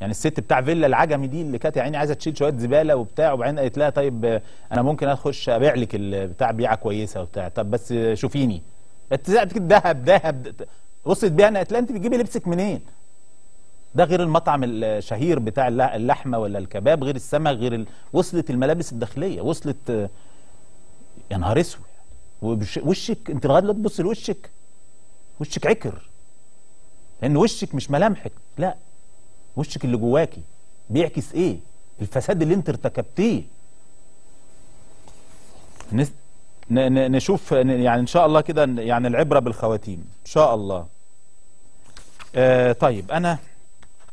يعني الست بتاع فيلا العجمي دي اللي كانت يا عيني عايزه تشيل شويه زباله وبتاع وبعدين قالت لها طيب انا ممكن اخش ابيع لك البتاع بيعه كويسه وبتاع طب بس شوفيني اتزقت كده ذهب ذهب وصلت بيها انا قالت لها انت بتجيبي لبسك منين؟ ده غير المطعم الشهير بتاع اللحمه ولا الكباب غير السمك غير ال... وصلت الملابس الداخليه وصلت يا نهار اسود وشك انت لغايه دلوقتي تبص لوشك وشك عكر لان وشك مش ملامحك لا وشك اللي جواكي بيعكس ايه الفساد اللي انت ارتكبتيه نس... ن... نشوف يعني ان شاء الله كده يعني العبره بالخواتيم ان شاء الله آه طيب انا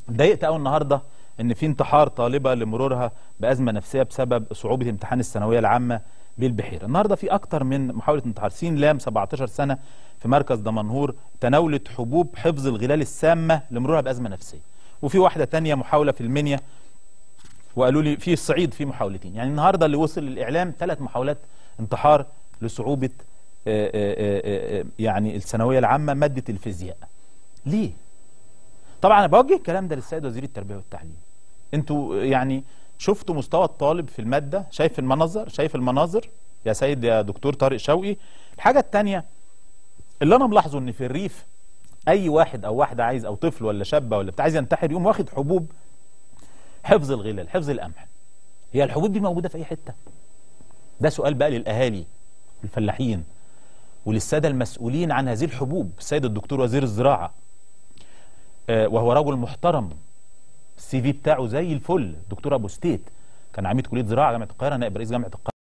اتضايقت قوي النهارده ان في انتحار طالبه لمرورها بازمه نفسيه بسبب صعوبه امتحان الثانويه العامه بالبحيره النهارده في اكتر من محاوله انتحار سين لام 17 سنه في مركز دمنهور تناولت حبوب حفظ الغلال السامه لمرورها بازمه نفسيه وفي واحده ثانيه محاوله في المنيا وقالوا لي في الصعيد في محاولتين يعني النهارده اللي وصل للاعلام ثلاث محاولات انتحار لصعوبه آه، آه، آه، يعني الثانويه العامه ماده الفيزياء ليه طبعا انا بوجه الكلام ده للسيد وزير التربيه والتعليم انتوا يعني شفتوا مستوى الطالب في الماده شايف المناظر شايف المناظر يا سيد يا دكتور طارق شوقي الحاجه الثانيه اللي انا ملاحظه ان في الريف اي واحد او واحده عايز او طفل ولا شابه ولا بتاع عايز ينتحر يقوم واخد حبوب حفظ الغلال حفظ القمح هي الحبوب دي موجوده في اي حته ده سؤال بقى للاهالي الفلاحين وللساده المسؤولين عن هذه الحبوب السيد الدكتور وزير الزراعه آه وهو رجل محترم السي في بتاعه زي الفل الدكتور ابو ستيت كان عميد كليه زراعه جامعه القاهره نائب رئيس جامعه القاهره